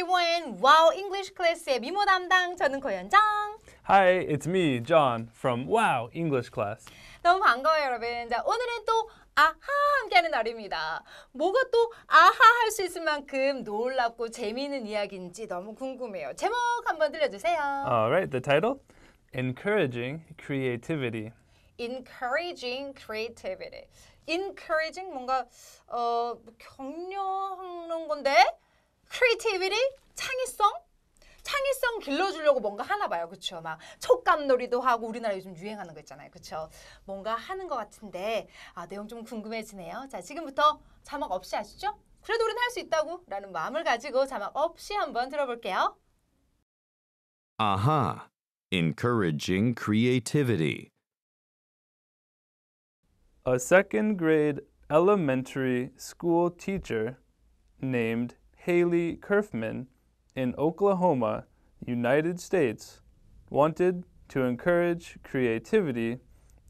everyone. Wow English 클래스의 미모 담당 저는 고현정. Hi, it's me, John from Wow English Class. 너무 반가워요, 여러분. 자, 오늘은 또 아하 함께하는 날입니다. 뭐가 또 아하 할 수 있을 만큼 놀랍고 재미있는 이야기인지 너무 궁금해요. 제목 한번 들려주세요. Alright, the title? Encouraging Creativity. Encouraging Creativity. Encouraging 뭔가 어, 격려하는 건데 크리에이티비티, 창의성? 창의성 길러주려고 뭔가 하나 봐요. 그쵸? 막 촉감놀이도 하고 우리나라 요즘 유행하는 거 있잖아요. 그쵸? 뭔가 하는 것 같은데 아 내용 좀 궁금해지네요. 자 지금부터 자막 없이 아시죠? 그래도 우리는 할 수 있다고 라는 마음을 가지고 자막 없이 한번 들어볼게요. 아하, encouraging creativity. A second grade elementary school teacher named Haley Kerfman in Oklahoma, United States, wanted to encourage creativity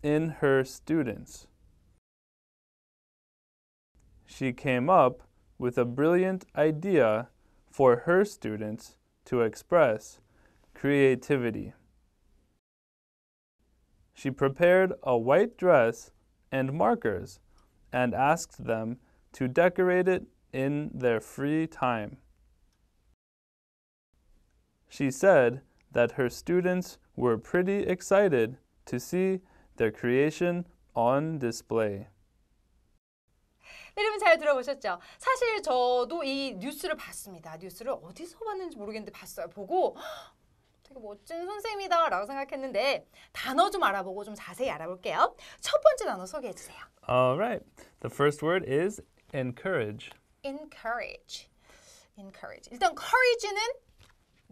in her students. She came up with a brilliant idea for her students to express creativity. She prepared a white dress and markers and asked them to decorate it in their free time. She said that her students were pretty excited to see their creation on display. 여러분 잘 들어보셨죠? 사실 저도 이 뉴스를 봤습니다. 뉴스를 어디서 봤는지 모르겠는데 봤어요. 보고 되게 멋진 선생님이다 라고 생각했는데 단어 좀 알아보고 좀 자세히 알아볼게요. 첫 번째 단어 소개해 주세요. Alright. The first word is encourage. encourage. encourage. 일단 courage는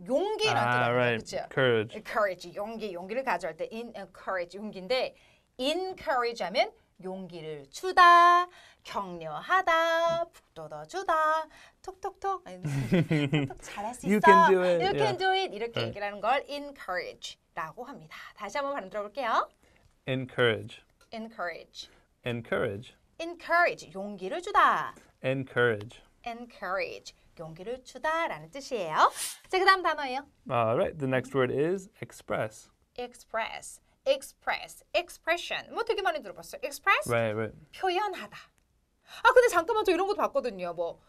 용기라는 아, 뜻이에요. right. 그렇죠? courage. courage. 용기, 용기를 가져올 때 in encourage 용기인데 encourage 하면 용기를 주다, 격려하다, 북돋아 주다, 톡톡톡, 톡톡 잘할 수 있어. You can do it. You can yeah. do it. 이렇게 right. 얘기를 하는 걸 encourage라고 합니다. 다시 한번 발음 들어볼게요. encourage. encourage. encourage. encourage. 용기를 주다. Encourage. Encourage. 용기를 주다라는 뜻이에요. 자, 그다음 단어예요. Alright, the next word is express. Express. Express. Expression. 뭐 되게 많이 들어봤어요. Express. Right, right. 표현하다. 아, 근데 잠깐만 저 이런 것도 봤거든요. 뭐.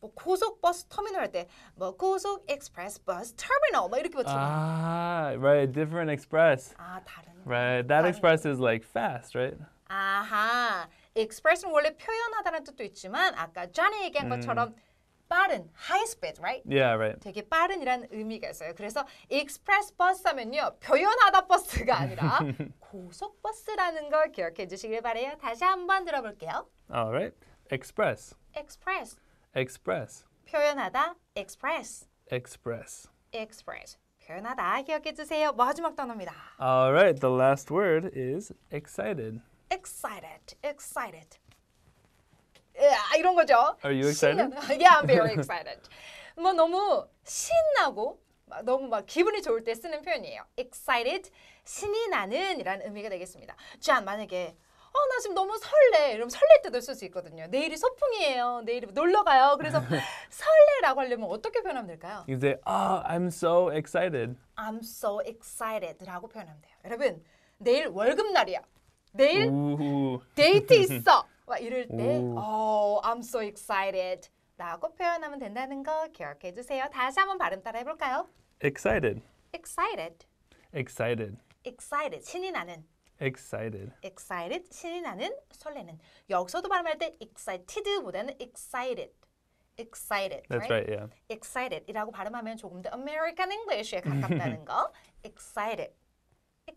뭐 고속버스 터미널 할때뭐 고속 express bus terminal 막 이렇게 붙여. 아, ah, right, different express. 아, 다른. Right, that 다른 express is like fast, right? 아하. express는 원래 표현하다는 뜻도 있지만 아까 Johnny 얘기한 것처럼 빠른, high speed, right? Yeah, right. 되게 빠른이라는 의미가 있어요. 그래서 express 버스 하면요. 표현하다 버스가 아니라 고속버스라는 걸 기억해 주시길 바래요. 다시 한 번 들어볼게요. All right. express. express. express. 표현하다 express. express. express. 표현하다 기억해 주세요. 마지막 단어입니다. All right. The last word is excited. excited, excited. y 아, 이런 거죠. Are you excited? 아, yeah, I'm very excited. 뭐 너무 신나고 너무 막 기분이 좋을 때 쓰는 표현이에요. excited, 신이 나는 이라는 의미가 되겠습니다. 짠, 만약에 어, 나 지금 너무 설레. 이러면 설렐 때도 쓸 수 있거든요. 내일이 소풍이에요. 내일 뭐 놀러 가요. 그래서 설레라고 하려면 어떻게 표현하면 될까요? You say, oh, I'm so excited. I'm so excited라고 표현하면 돼요. 여러분, 내일 월급날이야. 내일 오우. 데이트 있어. 막 이럴 때 오. oh, I'm so excited. 라고 표현하면 된다는 거 기억해 주세요. 다시 한번 발음 따라 해볼까요? excited excited excited excited 신이 나는 excited excited 신이 나는 설레는 여기서도 발음할 때 excited보다는 excited excited That's right? right yeah excited이라고 발음하면 조금 더 American English에 가깝다는 거 excited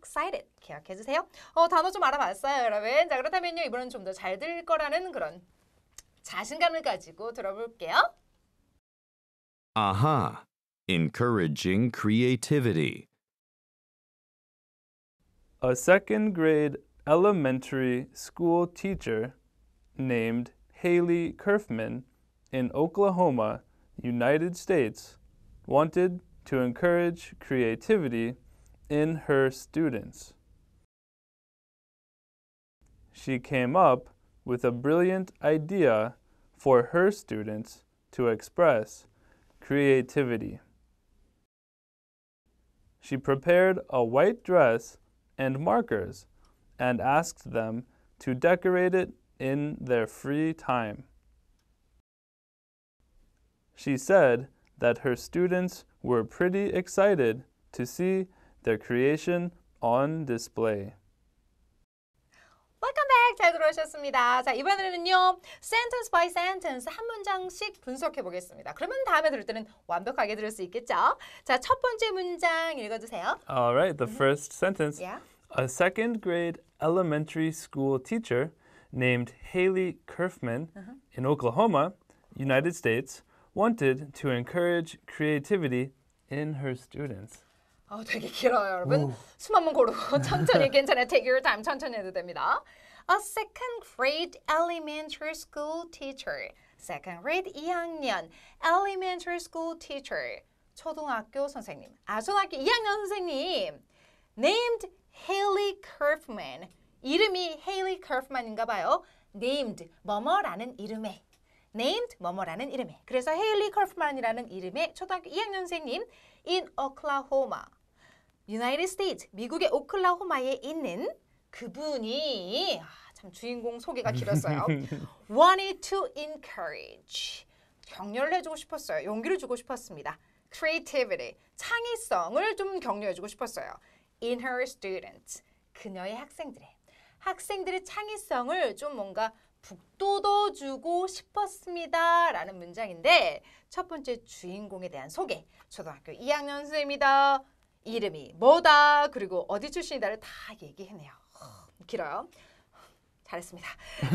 excited. 기억해 주세요. 어, 단어 좀 알아봤어요, 여러분. 자, 그렇다면요. 이번엔 좀더잘들 거라는 그런 자신감을 가지고 들어볼게요. 아하. Encouraging creativity. A second grade elementary school teacher named Haley Kerfman in Oklahoma, United States, wanted to encourage creativity in her students. She came up with a brilliant idea for her students to express creativity. She prepared a white dress and markers and asked them to decorate it in their free time. She said that her students were pretty excited to see their creation on display. Welcome back. 잘 들어오셨습니다. 자, 이번에는요. sentence by sentence 한 문장씩 분석해 보겠습니다. 그러면 다음에 들을 때는 완벽하게 들을 수 있겠죠? 자, 첫 번째 문장 읽어 주세요. All right. The first sentence. Yeah. A second grade elementary school teacher named Haley Kerfman uh-huh. in Oklahoma, United States, wanted to encourage creativity in her students. 아, 되게 길어요, 여러분. 오. 숨 한번 고르고 천천히 괜찮아요. Take your time. 천천히 해도 됩니다. A second grade elementary school teacher. second grade 2학년 elementary school teacher. 초등학교 선생님. 아, 초등학교 2학년 선생님. named Haley Kerfman. 이름이 Haley Kerfman인가 봐요. named 뭐뭐라는 이름에 named 뭐뭐라는 이름에 그래서 Haley Kerfman이라는 이름의 초등학교 2학년 선생님 in Oklahoma United States, 미국의 오클라호마에 있는 그분이 아, 참 주인공 소개가 길었어요. wanted to encourage. 격려를 해주고 싶었어요. 용기를 주고 싶었습니다. creativity, 창의성을 좀 격려해주고 싶었어요. in her students, 그녀의 학생들의 학생들의 창의성을 좀 뭔가 북돋워주고 싶었습니다. 라는 문장인데 첫 번째 주인공에 대한 소개 초등학교 2학년 선생입니다. 이름이 뭐다 그리고 어디 출신이다를 다 얘기해내요. 어, 길어요. 잘했습니다.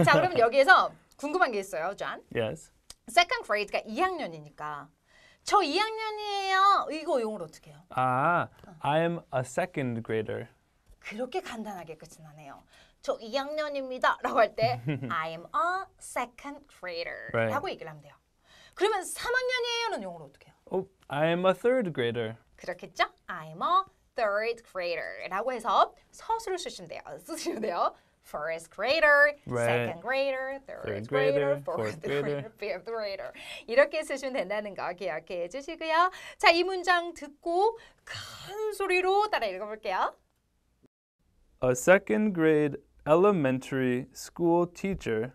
자 그럼 여기에서 궁금한 게 있어요, 존. Yes. Second grade가 2학년이니까 저 2학년이에요. 이거 용을 어떻게 해요? 아, I'm a second grader. 그렇게 간단하게 끝이 나네요. 저 2학년입니다. 라고 할 때 I'm a second grader right. 라고 얘기를 하면 돼요. 그러면 3학년이에요는 용어로 어떻게 해요? Oh, I'm a third grader. 그렇겠죠? I'm a third grader 라고 해서 서술을 쓰시면 돼요. 쓰시면 돼요. first grader, second grader, third grader, fourth grader, fifth grader 이렇게 쓰시면 된다는 거 기억해 주시고요. 자, 이 문장 듣고 큰 소리로 따라 읽어볼게요. A second grade elementary school teacher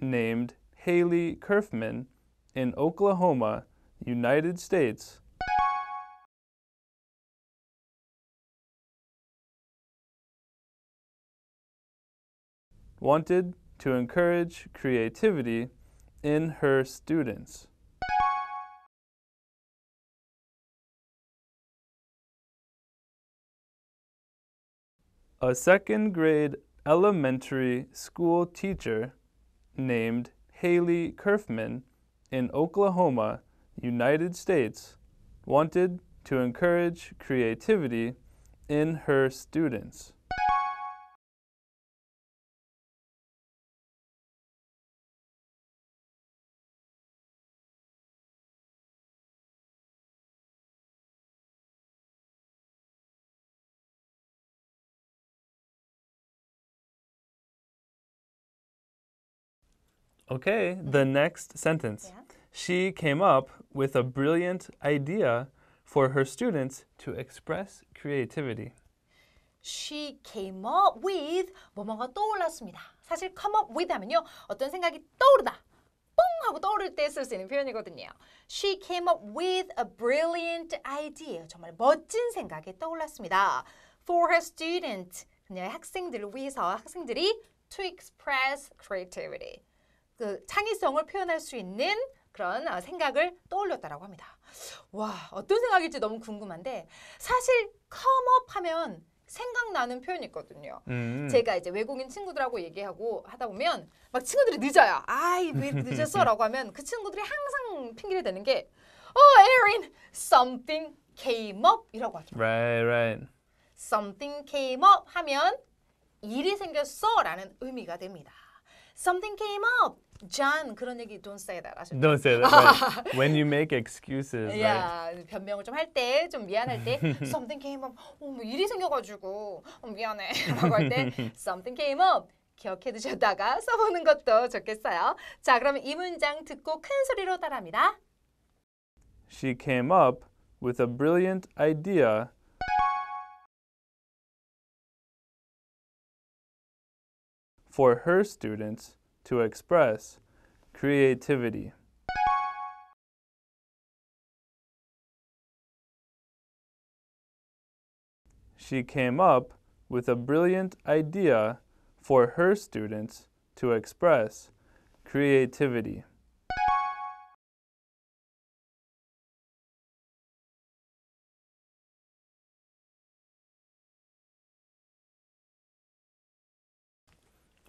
named Haley Kerfman in Oklahoma, United States. Wanted to encourage creativity in her students. A second grade elementary school teacher named Haley Kerfman in Oklahoma, United States, wanted to encourage creativity in her students. Okay, the mm-hmm. next sentence. Yeah. She came up with a brilliant idea for her students to express creativity. She came up with 뭐뭐가 떠올랐습니다. 사실 come up with 하면요. 어떤 생각이 떠오르다. 뽕 하고 떠오를 때쓸 수 있는 표현이거든요. She came up with a brilliant idea. 정말 멋진 생각이 떠올랐습니다. For her students. 그녀의 학생들을 위해서 학생들이 to express creativity. 그 창의성을 표현할 수 있는 그런 어, 생각을 떠올렸다라고 합니다. 와, 어떤 생각일지 너무 궁금한데 사실 컴업 하면 생각나는 표현이 있거든요. 음. 제가 이제 외국인 친구들하고 얘기하고 하다 보면 막 친구들이 늦어요. 아이, 왜 늦었어? 라고 하면 그 친구들이 항상 핑계를 대는 게 Oh, Erin, something came up 이라고 하죠. Right, right. Something came up 하면 일이 생겼어 라는 의미가 됩니다. Something came up. John 그런 얘기 don't say that 하셨죠. Don't say that. Right. When you make excuses. Yeah, right. 변명을 좀 할 때, 좀 미안할 때 something came up. 어, 뭐 일이 생겨가지고 어, 미안해 라고 할때 something came up. 기억해 두셨다가 써보는 것도 좋겠어요. 자, 그러면 이 문장 듣고 큰 소리로 따라합니다. She came up with a brilliant idea. for her students to express creativity. She came up with a brilliant idea for her students to express creativity.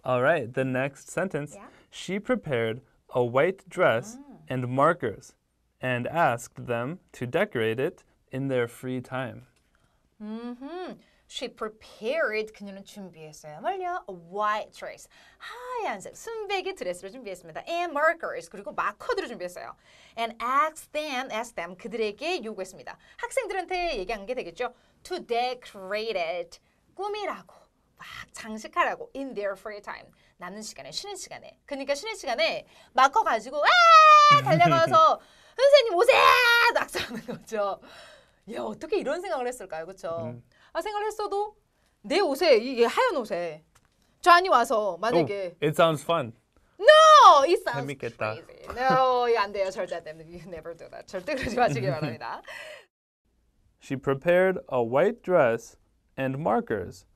All right, the next sentence. Yeah. She prepared a white dress ah. and markers and asked them to decorate it in their free time. Mm-hmm. She prepared 그녀는 준비했어요. 말요. A white dress. 하얀색 순백의 드레스를 준비했습니다. And markers 그리고 마커들을 준비했어요. And asked them, asked them 그들에게 요구했습니다. 학생들한테 얘기한 게 되겠죠. To decorate it 꾸미라고 막 장식하라고 in their free time 남는 시간에 쉬는 시간에 그러니까 쉬는 시간에 마커 가지고 와 달려가서 선생님 오세요 낙서하는 거죠. 야 어떻게 이런 생각을 했을까요, 그렇 음. 아 생각을 했어도 내 옷에 이게 하얀 옷에 쟈니 와서 만약에 oh, It sounds fun. No, it sounds 재밌겠다. crazy. No, 안 돼요, 절대 안 됩니다. You never do that. 절대 그러지 마시길 바랍니다. She prepared a white dress and markers.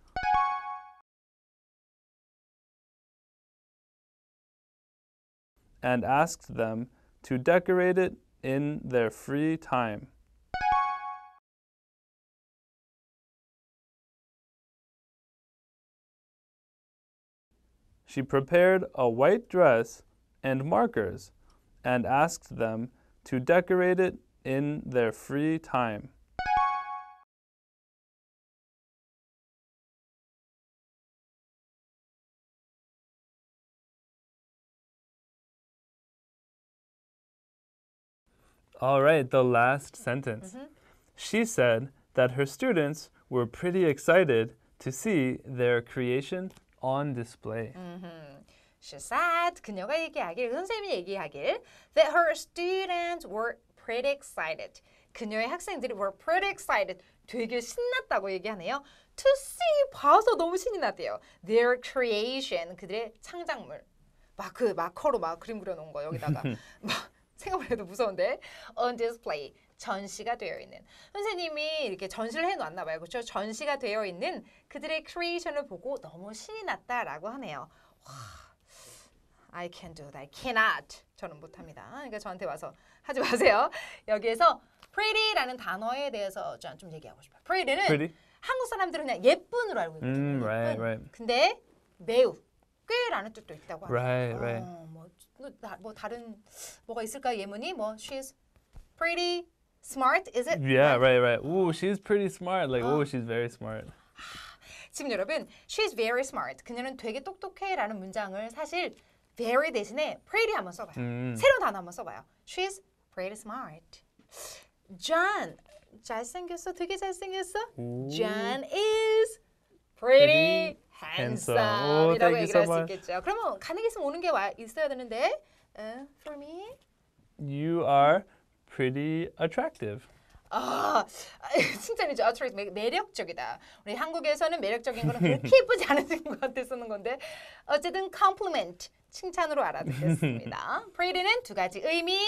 and asked them to decorate it in their free time. She prepared a white dress and markers and asked them to decorate it in their free time. All right, the last sentence. Mm -hmm. She said that her students were pretty excited to see their creation on display. Mm -hmm. She said, 그녀가 얘기하길, 선생님이 얘기하길, that her students were pretty excited. 그녀의 학생들이 were pretty excited. 되게 신났다고 얘기하네요. To see, 봐서 너무 신이 났대요. Their creation, 그들의 창작물. 막그 마커로 막 그림 그려놓은 거 여기다가. 생각만 해도 무서운데 on display 전시가 되어 있는 선생님이 이렇게 전시를 해놨나 봐요. 그렇죠? 전시가 되어 있는 그들의 크리에이션을 보고 너무 신이 났다라고 하네요. 와, I can do that. I cannot. 저는 못합니다. 그러니까 저한테 와서 하지 마세요. 여기에서 pretty라는 단어에 대해서 좀 얘기하고 싶어요. pretty는 pretty? 한국 사람들은 그냥 예쁜으로 알고 있거든요. 음, right, right. 근데 매우 꽤라는 뜻도 있다고 합니다. Right, right. 어, 뭐, 다, 뭐 다른 뭐가 있을까 예문이 뭐 she's pretty smart, is it? Yeah, right, right. Ooh, she's pretty smart. Like, 어. ooh, she's very smart. 지금 여러분, she's very smart. 그녀는 되게 똑똑해라는 문장을 사실 very 대신에 pretty 한번 써봐요. 음. 새로운 단어 한번 써봐요. She's pretty smart. John, 잘생겼어. 되게 잘생겼어. 오. John is pretty. pretty. handsome이라고 oh, 얘기를 할 수 있겠죠. 그러면 가는 게 있으면 오는 게 와, 있어야 되는데 uh, for me you are pretty attractive. 아, 칭찬이죠. attractive 매력적이다. 우리 한국에서는 매력적인 거는 그렇게 예쁘지 않은 것 같아 쓰는 건데 어쨌든 compliment 칭찬으로 알아듣겠습니다. pretty는 두 가지 의미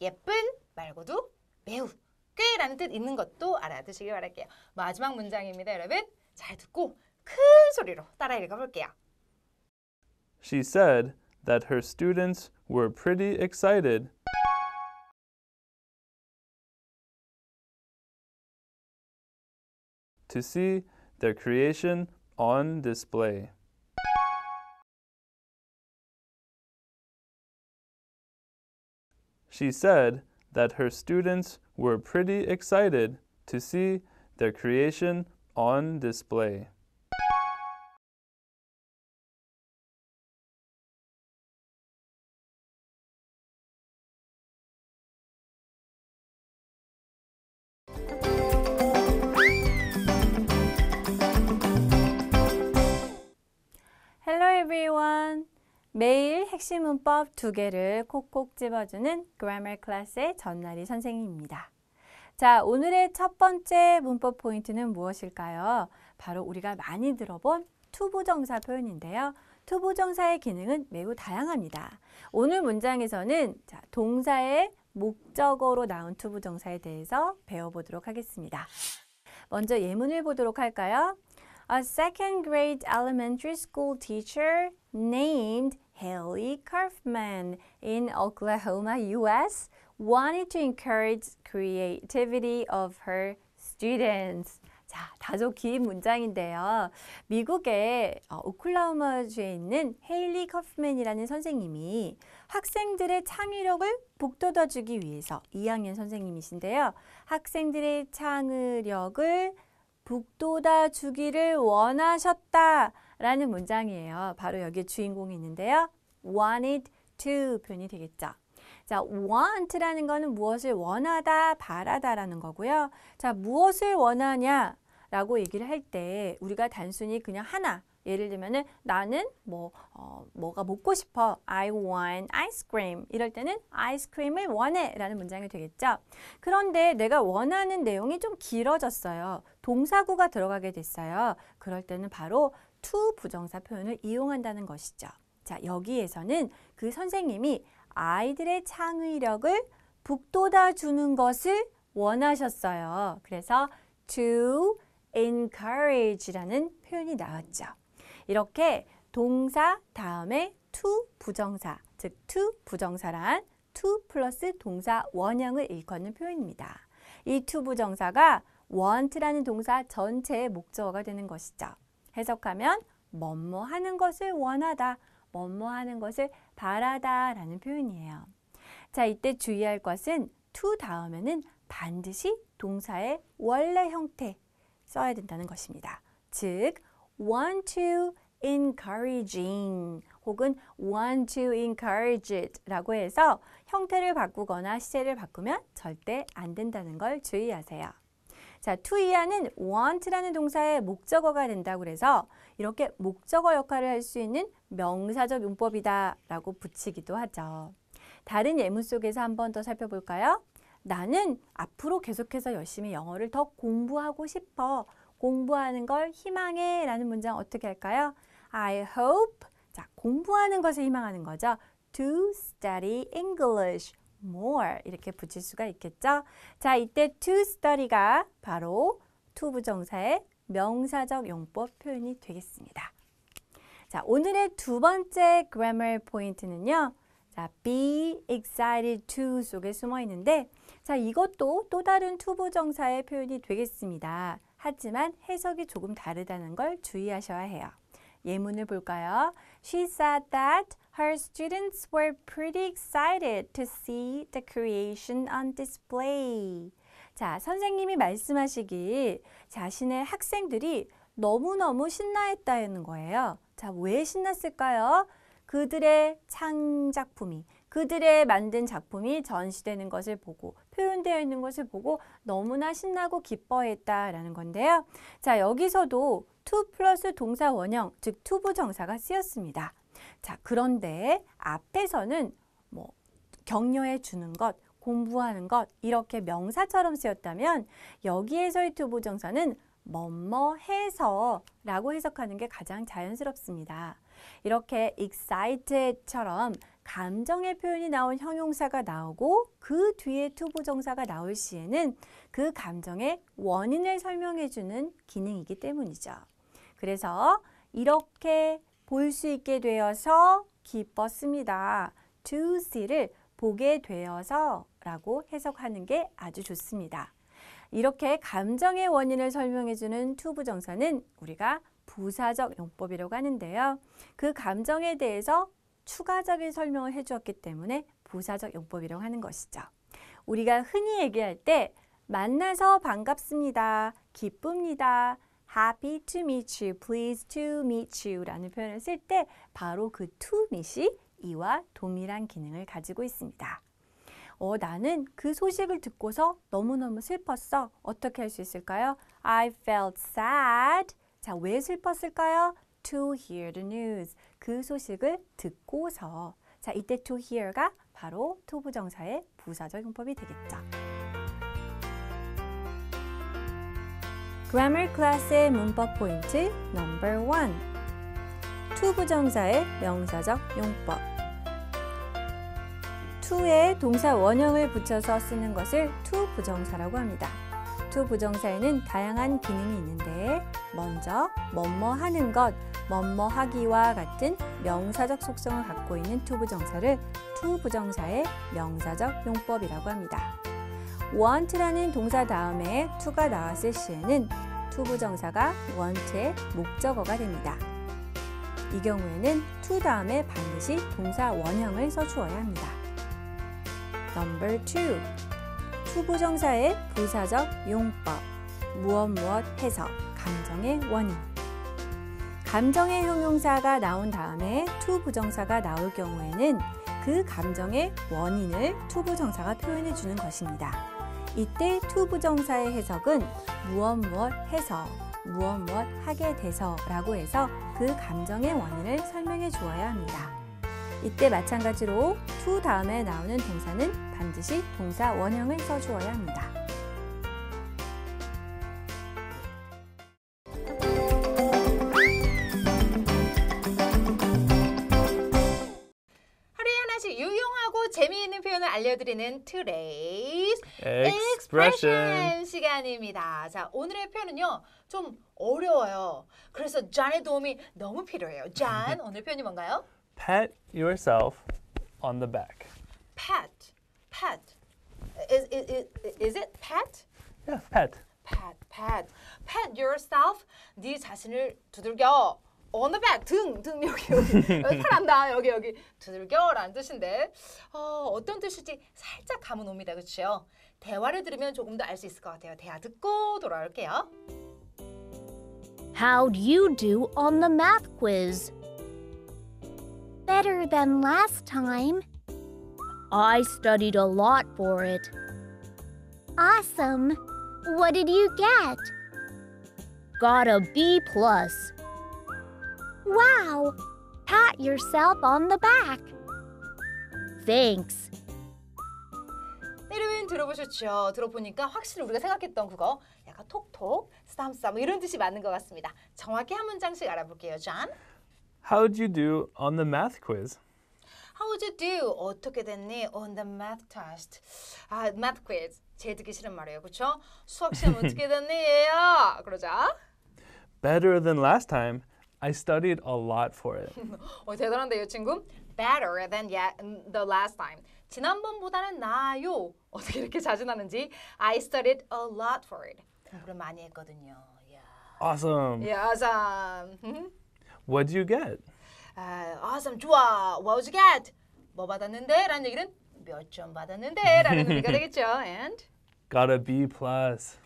예쁜 말고도 매우 꽤라는 뜻 있는 것도 알아두시길 바랄게요. 마지막 문장입니다, 여러분. 잘 듣고 큰 소리로 따라 읽어볼게요. She said that her students were pretty excited. to see their creation on display. She said that her students were pretty excited to see their creation on display. everyone! 매일 핵심 문법 두 개를 콕콕 집어주는 Grammar c l a s s 의 전나리 선생님입니다. 자, 오늘의 첫 번째 문법 포인트는 무엇일까요? 바로 우리가 많이 들어본 투부정사 표현인데요. 투부정사의 기능은 매우 다양합니다. 오늘 문장에서는 자, 동사의 목적어로 나온 투부정사에 대해서 배워보도록 하겠습니다. 먼저 예문을 보도록 할까요? a second grade elementary school teacher named Haley Kaufman in Oklahoma, US, wanted to encourage creativity of her students. 자, 다소 긴 문장인데요. 미국의 어, 오클라호마주에 있는 헤일리 커프맨이라는 선생님이 학생들의 창의력을 북돋아주기 위해서 2학년 선생님이신데요. 학생들의 창의력을 북돋아 주기를 원하셨다 라는 문장이에요. 바로 여기에 주인공이 있는데요. wanted to 표현이 되겠죠. 자, want라는 거는 무엇을 원하다, 바라다라는 거고요. 자, 무엇을 원하냐 라고 얘기를 할 때 우리가 단순히 그냥 하나 예를 들면은 나는 뭐 어, 뭐가 먹고 싶어. I want ice cream. 이럴 때는 아이스크림을 원해라는 문장이 되겠죠. 그런데 내가 원하는 내용이 좀 길어졌어요. 동사구가 들어가게 됐어요. 그럴 때는 바로 to 부정사 표현을 이용한다는 것이죠. 자, 여기에서는 그 선생님이 아이들의 창의력을 북돋아 주는 것을 원하셨어요. 그래서 to encourage라는 표현이 나왔죠. 이렇게 동사 다음에 to 부정사, 즉 to 부정사란 to 플러스 동사 원형을 일컫는 표현입니다. 이 to 부정사가 want라는 동사 전체의 목적어가 되는 것이죠. 해석하면 뭐뭐 하는 것을 원하다, 뭐뭐 하는 것을 바라다 라는 표현이에요. 자, 이때 주의할 것은 to 다음에는 반드시 동사의 원래 형태 써야 된다는 것입니다. 즉, want to encouraging 혹은 want to encourage it 라고 해서 형태를 바꾸거나 시제를 바꾸면 절대 안 된다는 걸 주의하세요. 자, to 이하는 want라는 동사의 목적어가 된다고 해서 이렇게 목적어 역할을 할 수 있는 명사적 용법이다 라고 붙이기도 하죠. 다른 예문 속에서 한 번 더 살펴볼까요? 나는 앞으로 계속해서 열심히 영어를 더 공부하고 싶어. 공부하는 걸 희망해 라는 문장 어떻게 할까요? I hope 자, 공부하는 것을 희망하는 거죠. To study English more 이렇게 붙일 수가 있겠죠. 자, 이때 to study가 바로 to 부정사의 명사적 용법 표현이 되겠습니다. 자, 오늘의 두 번째 grammar 포인트는요. 자, be excited to 속에 숨어 있는데 자, 이것도 또 다른 to 부정사의 표현이 되겠습니다. 하지만 해석이 조금 다르다는 걸 주의하셔야 해요. 예문을 볼까요? She said that her students were pretty excited to see the creation on display. 자, 선생님이 말씀하시기 자신의 학생들이 너무너무 신나했다는 거예요. 자, 왜 신났을까요? 그들의 창작품이, 그들의 만든 작품이 전시되는 것을 보고 표현되어 있는 것을 보고 너무나 신나고 기뻐했다라는 건데요. 자, 여기서도 to 플러스 동사 원형, 즉 to부 정사가 쓰였습니다. 자, 그런데 앞에서는 뭐 격려해 주는 것, 공부하는 것 이렇게 명사처럼 쓰였다면 여기에서의 to부 정사는 뭐뭐해서 라고 해석하는 게 가장 자연스럽습니다. 이렇게 excited처럼 감정의 표현이 나온 형용사가 나오고 그 뒤에 투부정사가 나올 시에는 그 감정의 원인을 설명해주는 기능이기 때문이죠. 그래서 이렇게 볼 수 있게 되어서 기뻤습니다. to see를 보게 되어서 라고 해석하는 게 아주 좋습니다. 이렇게 감정의 원인을 설명해주는 투부정사는 우리가 부사적 용법이라고 하는데요. 그 감정에 대해서 추가적인 설명을 해주었기 때문에 부사적 용법이라고 하는 것이죠. 우리가 흔히 얘기할 때 만나서 반갑습니다, 기쁩니다, happy to meet you, pleased to meet you 라는 표현을 쓸 때 바로 그 to meet이 이와 동일한 기능을 가지고 있습니다. 어, 나는 그 소식을 듣고서 너무너무 슬펐어. 어떻게 할 수 있을까요? I felt sad. 자, 왜 슬펐을까요? to hear the news. 그 소식을 듣고서. 자, 이때 to hear가 바로 to 부정사의 부사적 용법이 되겠죠. Grammar 클래스의 문법 포인트 넘버 원. to 부정사의 명사적 용법. to에 동사 원형을 붙여서 쓰는 것을 to 부정사라고 합니다. to 부정사에는 다양한 기능이 있는데 먼저 뭐 뭐 하는 것 뭐머하기와 같은 명사적 속성을 갖고 있는 투부정사를 투부정사의 명사적 용법이라고 합니다. want라는 동사 다음에 to가 나왔을 시에는 투부정사가 want의 목적어가 됩니다. 이 경우에는 to 다음에 반드시 동사 원형을 써주어야 합니다. Number two, 투부정사의 부사적 용법 무엇 무엇 해서 감정의 원인 감정의 형용사가 나온 다음에 to 부정사가 나올 경우에는 그 감정의 원인을 to 부정사가 표현해 주는 것입니다. 이때 to 부정사의 해석은 무엇 무엇 해서 무엇 무엇 하게 돼서라고 해서 그 감정의 원인을 설명해 주어야 합니다. 이때 마찬가지로 to 다음에 나오는 동사는 반드시 동사 원형을 써 주어야 합니다. 표현을 알려드리는 트레이스 익스프레션 시간입니다. 자, 오늘의 표현은요. 좀 어려워요. 그래서 잔의 도움이 너무 필요해요. 잔, 오늘 표현이 뭔가요? Pat yourself on the back. Pat, pat. is, is, is it pat? Yeah, pat. Pat, pat. Pat yourself. 네 자신을 두들겨. on the back 등, 등 여기 여기, 여기 팔한다 여기 여기 두들겨라는 뜻인데 어, 어떤 뜻일지 살짝 감은 옵니다 그렇죠? 대화를 들으면 조금 더 알 수 있을 것 같아요. 대화 듣고 돌아올게요. How'd you do on the math quiz? Better than last time. I studied a lot for it. Awesome. What did you get? Got a B plus. Wow! Pat yourself on the back. Thanks. 때르윈 들어보셨죠? 들어보니까 확실히 우리가 생각했던 그거 약간 톡톡, 쓰담쓰담 이런 뜻이 맞는 것 같습니다. 정확히 한 문장씩 알아볼게요, 존. How'd you do on the math quiz? How'd you do? 어떻게 됐니? On the math test. 아, math quiz. 제일 듣기 싫은 말이에요, 그렇죠? 수학 시험 어떻게 됐니? 얘야! 그러자. Better than last time. I studied a lot for it. 어, 대단한데요, 친구. Better than yet the last time. 지난번보다는 나아요. 어떻게 이렇게 자주 나는지. I studied a lot for it. 공부를 많이 했거든요. Yeah. Awesome. Yeah, awesome. What did you get? Uh, awesome, 좋아. What did you get? 뭐 받았는데? 라는 얘기는 몇 점 받았는데? 라는 의미가 되겠죠. And? Got a B plus.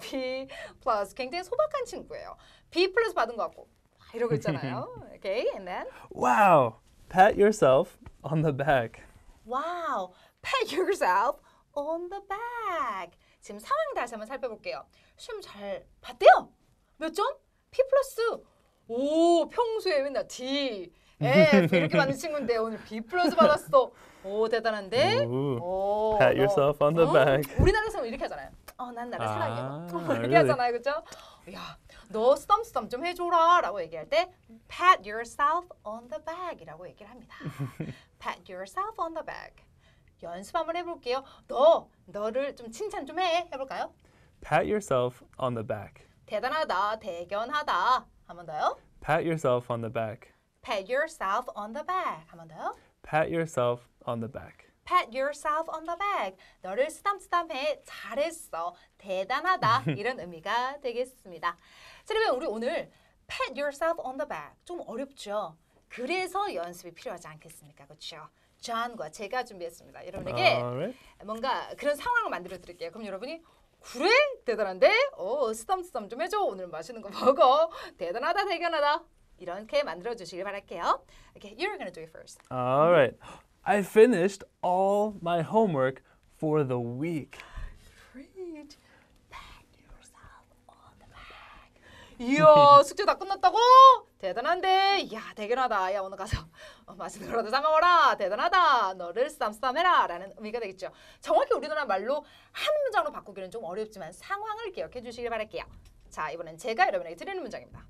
B plus. 굉장히 소박한 친구예요. B 플러스 받은 것 같고 이러고 있잖아요. Okay, and then. Wow, pat yourself on the back. Wow, pat yourself on the back. 지금 상황 다시 한번 살펴볼게요. 시잘 봤대요. 몇 점? P 플러스. 오, 평소에 맨날 D. 예, 이렇게 만든 친구인데 오늘 B 플러스 받았어. 오 대단한데. 오, Pat yourself on the 어? back. 우리나라에서는 이렇게 하잖아요. 어, 난 나를 아, 사랑해. 이렇게 really? 하잖아요, 그죠? 야, 너 쓰담쓰담 좀 해줘라라고 얘기할 때 pat yourself on the back이라고 얘기를 합니다. pat yourself on the back. 연습 한번 해볼게요. 너 너를 좀 칭찬 좀 해. 해볼까요? Pat yourself on the back. 대단하다, 대견하다. 한번 더요. Pat yourself on the back. pat yourself on the back. 한번 더요. pat yourself on the back. pat yourself on the back. 너를 쓰담쓰담해. 잘했어. 대단하다. 이런 의미가 되겠습니다. 자, 그러면 우리 오늘 pat yourself on the back. 좀 어렵죠? 그래서 연습이 필요하지 않겠습니까? 그렇죠? 저과 제가 준비했습니다. 여러분에게 right. 뭔가 그런 상황을 만들어 드릴게요. 그럼 여러분이 그래? 대단한데? 어, 쓰담쓰담 좀 해줘. 오늘 맛있는 거 먹어. 대단하다, 대견하다. 이렇게 만들어 주시길 바랄게요. Okay, you're gonna do it first. All right. I finished all my homework for the week. Great. Pat yourself on the back. 이야, 숙제 다 끝났다고? 대단한데. 야, 대견하다. 야, 오늘 가서 어, 맛있는 거라도 사 먹어라. 대단하다. 너를 쌈쌈해라. 라는 의미가 되겠죠. 정확히 우리나라 말로 한 문장으로 바꾸기는 좀 어렵지만 상황을 기억해 주시길 바랄게요. 자, 이번엔 제가 여러분에게 드리는 문장입니다.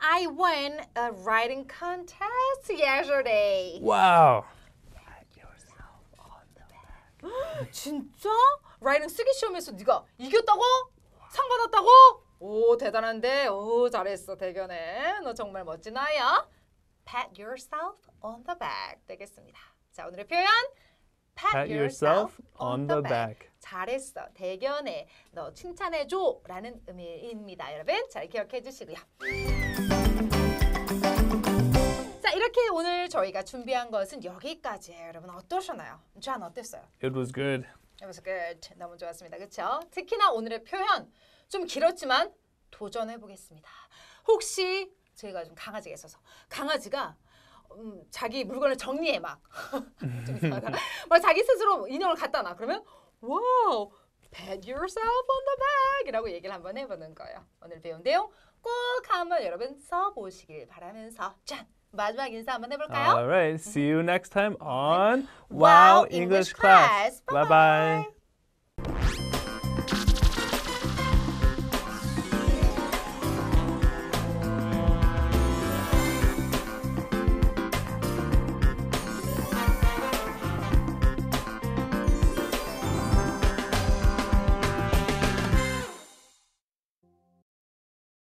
I won a writing contest yesterday. Wow. 진짜? 라이는 쓰기 시험에서 네가 이겼다고? 상 받았다고? 오 대단한데 오 잘했어 대견해 너 정말 멋진 아이야 Pat yourself on the back 되겠습니다 자 오늘의 표현 pat yourself on the back. 잘했어. 대견해. 너 칭찬해줘. 라는 의미입니다. 여러분 잘 기억해 주시고요. 자, 이렇게 오늘 저희가 준비한 것은 여기까지예요. 여러분 어떠셨나요? 전 어땠어요? It was good. It was good. 너무 좋았습니다. 그렇죠? 특히나 오늘의 표현 좀 길었지만 도전해 보겠습니다. 혹시 저가좀 강아지가 있어서 강아지가 음, 자기 물건을 정리해 막. 막 음. 뭐 자기 스스로 인형을 갖다 놔. 그러면 와우. pat yourself on the back 이라고 얘기를 한번 해보는 거예요. 오늘 배운 내용 꼭 한번 여러분 써보시길 바라면서 짠! 마지막 인사 한번 해볼까요? Alright, see you next time on Wow English Class. Bye bye.